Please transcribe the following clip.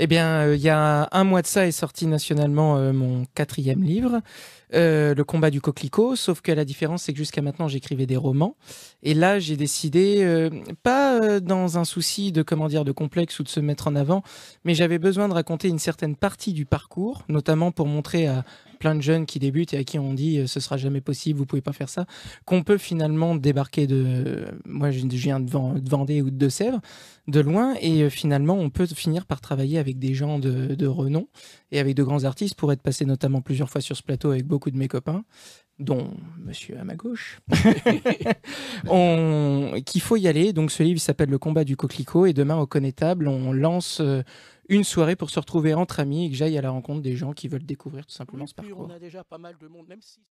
Eh bien, euh, il y a un mois de ça est sorti nationalement euh, mon quatrième livre, euh, le combat du coquelicot, sauf que la différence, c'est que jusqu'à maintenant, j'écrivais des romans. Et là, j'ai décidé, pas dans un souci de, comment dire, de complexe ou de se mettre en avant, mais j'avais besoin de raconter une certaine partie du parcours, notamment pour montrer à plein de jeunes qui débutent et à qui on dit euh, ce sera jamais possible, vous pouvez pas faire ça, qu'on peut finalement débarquer de. Euh, moi, je viens de, Vendée ou de sèvres de loin, et euh, finalement, on peut finir par travailler avec des gens de, renom et avec de grands artistes pour être passé notamment plusieurs fois sur ce plateau avec beaucoup de mes copains dont monsieur à ma gauche, on... qu'il faut y aller. Donc ce livre s'appelle Le combat du coquelicot et demain au connétable, on lance une soirée pour se retrouver entre amis et que j'aille à la rencontre des gens qui veulent découvrir tout simplement ce parcours.